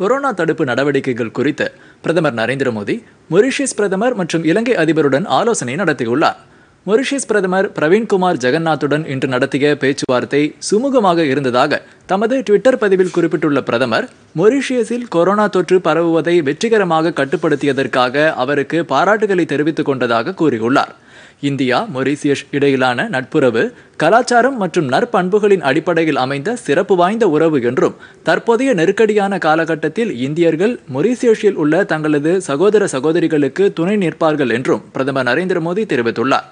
corona தடுப்பு நடவடிக்கைகள் குறித்து பிரதமர் நரேந்திர மோடி மொரிஷியஸ் பிரதமர் மற்றும் இலங்கை அதிபருடன் ஆலோசனை நடத்தியுள்ளார் மொரிஷியஸ் பிரதமர் பிரவீன்குமார் ஜெகநாத்துடன் இன்று நடத்திய பேச்சுவார்த்தை சுமூகமாக இருந்ததாக தமது ட்விட்டர் பதிவில் குறிப்பிட்டுள்ள பிரதமர் மொரிஷியஸில் கொரோனா தொற்று பரவுவதை வெற்றிகரமாக கட்டுப்படுத்தியதற்காக அவருக்கு பாராட்டுகளை தெரிவித்துக் கொண்டதாக கூறியுள்ளார் இந்தியா மொரிசியஸ் இடையிலான நட்புறவு கலாச்சாரம் மற்றும் நற்பண்புகளின் அடிப்படையில் அமைந்த சிறப்பு வாய்ந்த உறவு என்றும் தற்போதைய நெருக்கடியான காலகட்டத்தில் இந்தியர்கள் மொரிசியஸில் உள்ள தங்களது சகோதர சகோதரிகளுக்கு துணை நிற்பார்கள் என்றும் பிரதமர் நரேந்திர மோடி தெரிவித்துள்ளார்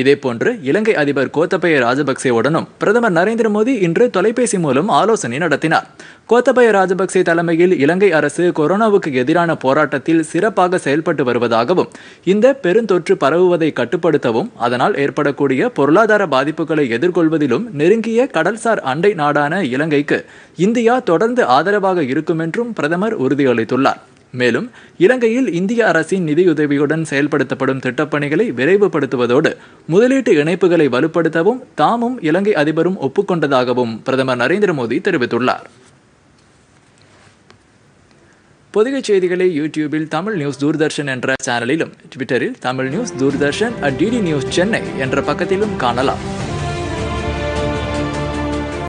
இதேபோன்று இலங்கை அதிபர் கோத்தபய ராஜபக்சேவுடனும் பிரதமர் நரேந்திர மோடி இன்று தொலைபேசி மூலம் ஆலோசனை நடத்தினார் கோத்தபய ராஜபக்சே தலைமையில் இலங்கை அரசு கொரோனாவுக்கு எதிரான போராட்டத்தில் சிறப்பாக செயல்பட்டு வருவதாகவும் இந்த பெருந்தொற்று பரவுவதை கட்டுப்படுத்தவும் அதனால் ஏற்படக்கூடிய பொருளாதார பாதிப்புகளை எதிர்கொள்வதிலும் நெருங்கிய கடல்சார் அண்டை நாடான இலங்கைக்கு இந்தியா தொடர்ந்து ஆதரவாக இருக்கும் என்றும் பிரதமர் உறுதியளித்துள்ளார் மேலும் இலங்கையில் இந்திய அரசின் நிதியுதவியுடன் செயல்படுத்தப்படும் திட்டப்பணிகளை விரைவுபடுத்துவதோடு முதலீட்டு இணைப்புகளை வலுப்படுத்தவும் தாமும் இலங்கை அதிபரும் ஒப்புக்கொண்டதாகவும் பிரதமர் நரேந்திர மோடி தெரிவித்துள்ளார் புதிய செய்திகளை யூடியூபில் தமிழ் நியூஸ் தூர்தர்ஷன் என்ற சேனலிலும் ட்விட்டரில் Tamil news Doordarshan at DD news Chennai என்ற பக்கத்திலும் காணலாம்